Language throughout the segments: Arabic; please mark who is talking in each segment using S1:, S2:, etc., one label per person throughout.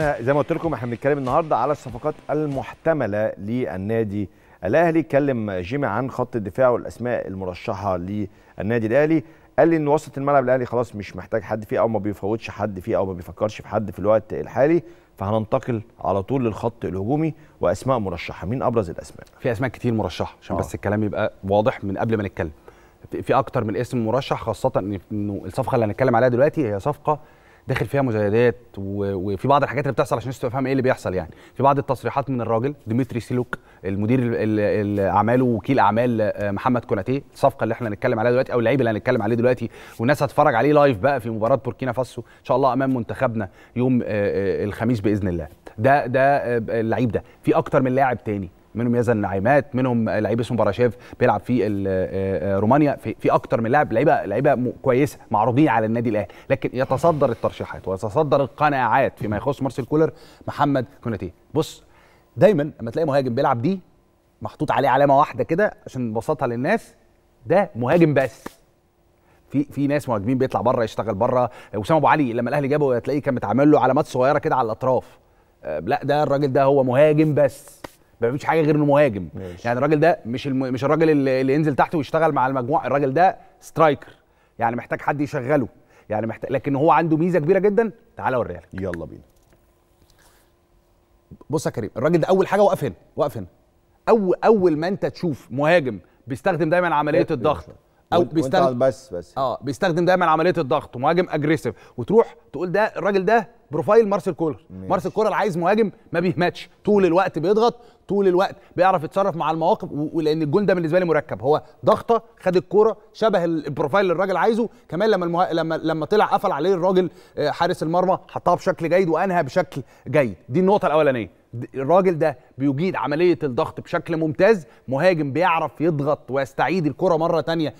S1: احنا زي ما قلت لكم احنا بنتكلم النهارده على الصفقات المحتمله للنادي الاهلي اتكلم جيمي عن خط الدفاع والاسماء المرشحه للنادي الاهلي قال لي ان وسط الملعب الاهلي خلاص مش محتاج حد فيه او ما بيفوتش حد فيه او ما بيفكرش في حد في الوقت الحالي فهننتقل على طول للخط الهجومي واسماء مرشحه مين ابرز الاسماء في اسماء كتير مرشحه عشان آه. بس الكلام يبقى واضح من قبل ما نتكلم في اكتر من اسم مرشح خاصه انه الصفقه اللي هنتكلم عليها دلوقتي هي صفقه داخل فيها مزايدات وفي بعض الحاجات اللي بتحصل عشان الناس تفهم ايه اللي بيحصل يعني في بعض التصريحات من الراجل ديمتري سيلوك المدير الاعمال ووكيل اعمال آه، محمد كوناتيه الصفقه اللي احنا هنتكلم عليها دلوقتي او اللعيب اللي هنتكلم عليه دلوقتي والناس هتتفرج عليه لايف بقى في مباراه بوركينا فاسو ان شاء الله امام منتخبنا يوم آه، آه، الخميس باذن الله ده ده اللعيب ده في اكتر من لاعب تاني منهم يزن نعيمات منهم لعيب اسمه باراشيف بيلعب في آه، آه، رومانيا في, في اكتر من لاعب لعيبه لعيبه كويسه معروضين على النادي الاهلي لكن يتصدر الترشيحات ويتصدر القناعات فيما يخص مارسيل كولر محمد كوناتي بص دايما لما تلاقي مهاجم بيلعب دي محطوط عليه علامه واحده كده عشان نبسطها للناس ده مهاجم بس في في ناس مهاجمين بيطلع بره يشتغل بره وسام ابو علي لما الاهلي جابه تلاقيه كان متعامل له علامات صغيره كده على الاطراف آه، لا ده الراجل ده هو مهاجم بس ما بيعملش حاجه غير انه مهاجم يعني الراجل ده مش الم... مش الراجل اللي ينزل تحت ويشتغل مع المجموعه الراجل ده سترايكر يعني محتاج حد يشغله يعني محتاج لكن هو عنده ميزه كبيره جدا تعالى اوريها لك يلا بينا بص يا كريم الراجل ده اول حاجه وقف هنا وقف هنا اول اول ما انت تشوف مهاجم بيستخدم دايما عمليه إيه، إيه، الضغط إيه، او بيستخدم بس بس اه بيستخدم دايما عمليه الضغط ومهاجم اجريسيف وتروح تقول ده الراجل ده بروفايل مارسيل كولر مارسيل كولر عايز مهاجم ما بيهمتش طول الوقت بيضغط طول الوقت بيعرف يتصرف مع المواقف ولان الجول ده بالنسبه لي مركب هو ضغطه خد الكوره شبه البروفايل اللي الراجل عايزه كمان لما المه... لما لما طلع قفل عليه الراجل آه، حارس المرمى حطها بشكل جيد وانهى بشكل جيد دي النقطه الاولانيه الراجل ده بيجيد عمليه الضغط بشكل ممتاز مهاجم بيعرف يضغط ويستعيد الكره مره تانية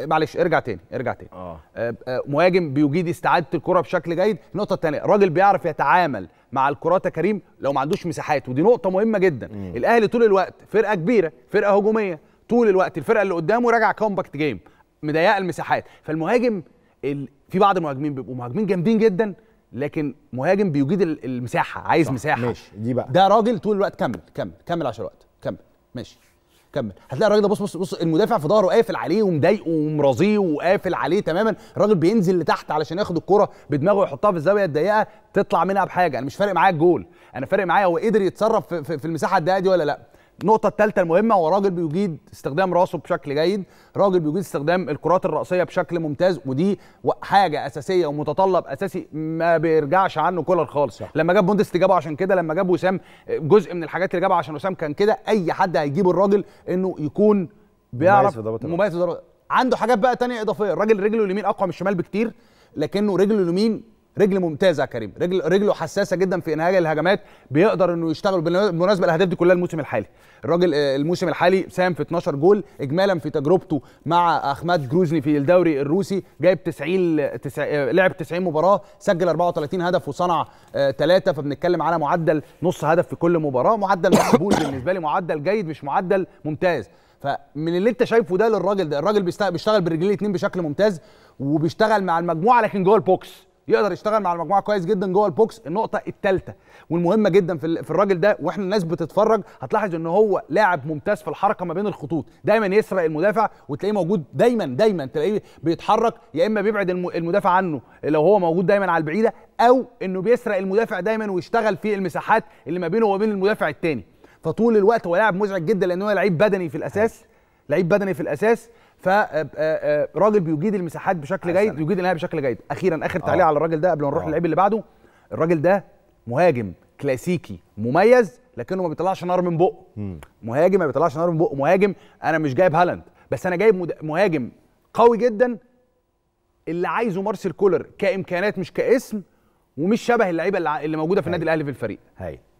S1: أه، معلش ارجع تاني ارجع تاني آه. أه،, آه. مهاجم بيجيد استعاده الكره بشكل جيد النقطه الثانيه راجل بيعرف يتعامل مع الكرات كريم لو ما عندوش مساحات ودي نقطه مهمه جدا مم. الاهلي طول الوقت فرقه كبيره فرقه هجوميه طول الوقت الفرقه اللي قدامه راجعه كومباكت جيم مضيقه المساحات فالمهاجم ال... في بعض المهاجمين بيبقوا مهاجمين جامدين جدا لكن مهاجم بيجيد المساحه عايز صح. مساحه ماشي دي بقى ده راجل طول الوقت كمل كمل كمل عشر وقت كمل ماشي كمل هتلاقي الراجل ده بص بص بص المدافع في ظهره قافل عليه ومضايقه ومرازيه وقافل عليه تماما الراجل بينزل لتحت علشان ياخد الكره بدماغه ويحطها في الزاويه الضيقه تطلع منها بحاجه انا مش فارق معايا الجول انا فارق معايا هو قدر يتصرف في, في, في المساحه الضيقه دي ولا لا النقطه الثالثه المهمه هو راجل بيجيد استخدام راسه بشكل جيد راجل بيجيد استخدام الكرات الراسيه بشكل ممتاز ودي حاجه اساسيه ومتطلب اساسي ما بيرجعش عنه كولر خالص صح. لما جاب بوندس جابه عشان كده لما جاب وسام جزء من الحاجات اللي جابها عشان وسام كان كده اي حد هيجيب الراجل انه يكون بيعرف مميز في عنده حاجات بقى تانية اضافيه الراجل رجله اليمين اقوى من الشمال بكتير لكنه رجله اليمين رجل ممتازه يا كريم رجل رجله حساسه جدا في انهاج الهجمات بيقدر انه يشتغل بالمناسبه الاهداف دي كلها الموسم الحالي الراجل آه، الموسم الحالي ساهم في 12 جول اجمالا في تجربته مع احمد جروزني في الدوري الروسي جايب 90 تسع... آه، لعب 90 مباراه سجل 34 هدف وصنع ثلاثة آه، فبنتكلم على معدل نص هدف في كل مباراه معدل مقبول بالنسبه لي معدل جيد مش معدل ممتاز فمن اللي انت شايفه ده للراجل ده الراجل بيشتغل بالرجلين الاثنين بشكل ممتاز وبيشتغل مع المجموعه لكن جوه البوكس يقدر يشتغل مع المجموعه كويس جدا جوه البوكس النقطه الثالثه والمهمه جدا في الراجل ده واحنا الناس بتتفرج هتلاحظ ان هو لاعب ممتاز في الحركه ما بين الخطوط دايما يسرق المدافع وتلاقيه موجود دايما دايما تلاقيه بيتحرك يا اما بيبعد المدافع عنه لو هو موجود دايما على البعيده او انه بيسرق المدافع دايما ويشتغل في المساحات اللي ما بينه وما بين المدافع الثاني فطول الوقت هو لاعب مزعج جدا لان هو لعيب بدني في الاساس لعيب بدني في الاساس فراجل آه، آه، آه، بيجيد المساحات بشكل جيد يجيد النهائي بشكل جيد اخيرا اخر تعليق على الراجل ده قبل ما نروح للعيب اللي بعده الراجل ده مهاجم كلاسيكي مميز لكنه ما بيطلعش نار من بقه مهاجم ما بيطلعش نار من بقه مهاجم انا مش جايب هالاند بس انا جايب مهاجم قوي جدا اللي عايزه مارسيل كولر كامكانيات مش كاسم ومش شبه اللعيبه اللي موجوده في النادي الاهلي في الفريق هاي.